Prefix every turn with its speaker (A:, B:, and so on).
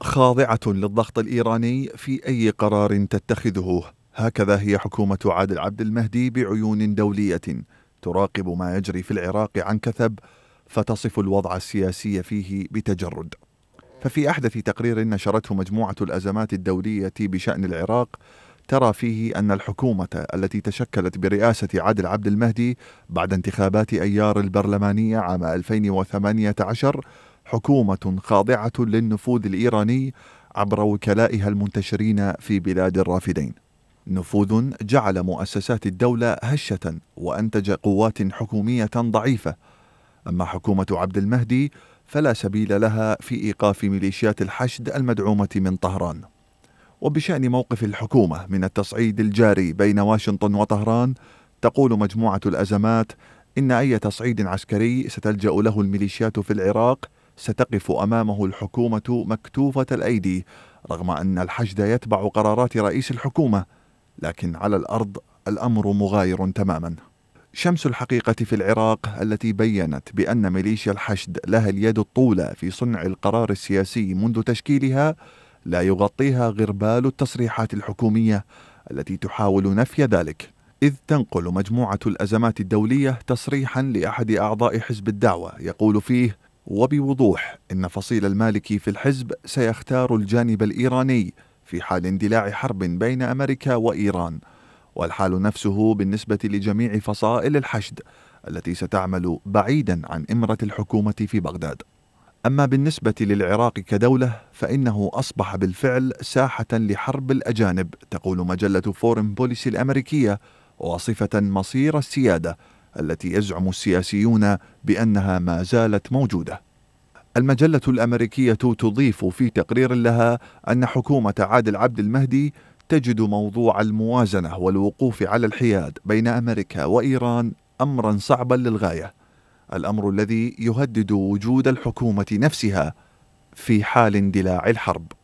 A: خاضعة للضغط الإيراني في أي قرار تتخذه هكذا هي حكومة عادل عبد المهدي بعيون دولية تراقب ما يجري في العراق عن كثب فتصف الوضع السياسي فيه بتجرد ففي أحدث تقرير نشرته مجموعة الأزمات الدولية بشأن العراق ترى فيه أن الحكومة التي تشكلت برئاسة عادل عبد المهدي بعد انتخابات أيار البرلمانية عام 2018 حكومة خاضعة للنفوذ الإيراني عبر وكلائها المنتشرين في بلاد الرافدين. نفوذ جعل مؤسسات الدولة هشة وأنتج قوات حكومية ضعيفة. أما حكومة عبد المهدي فلا سبيل لها في إيقاف ميليشيات الحشد المدعومة من طهران. وبشأن موقف الحكومة من التصعيد الجاري بين واشنطن وطهران تقول مجموعة الأزمات إن أي تصعيد عسكري ستلجأ له الميليشيات في العراق ستقف امامه الحكومه مكتوفه الايدي رغم ان الحشد يتبع قرارات رئيس الحكومه لكن على الارض الامر مغاير تماما شمس الحقيقة في العراق التي بينت بأن ميليشيا الحشد لها اليد الطولى في صنع القرار السياسي منذ تشكيلها لا يغطيها غربال التصريحات الحكومية التي تحاول نفي ذلك إذ تنقل مجموعة الأزمات الدولية تصريحا لأحد أعضاء حزب الدعوة يقول فيه وبوضوح ان فصيل المالكي في الحزب سيختار الجانب الايراني في حال اندلاع حرب بين امريكا وايران والحال نفسه بالنسبه لجميع فصائل الحشد التي ستعمل بعيدا عن امره الحكومه في بغداد اما بالنسبه للعراق كدوله فانه اصبح بالفعل ساحه لحرب الاجانب تقول مجله فورن بوليسي الامريكيه واصفه مصير السياده التي يزعم السياسيون بأنها ما زالت موجودة. المجلة الأمريكية تضيف في تقرير لها أن حكومة عادل عبد المهدي تجد موضوع الموازنة والوقوف على الحياد بين أمريكا وإيران أمرا صعبا للغاية، الأمر الذي يهدد وجود الحكومة نفسها في حال اندلاع الحرب.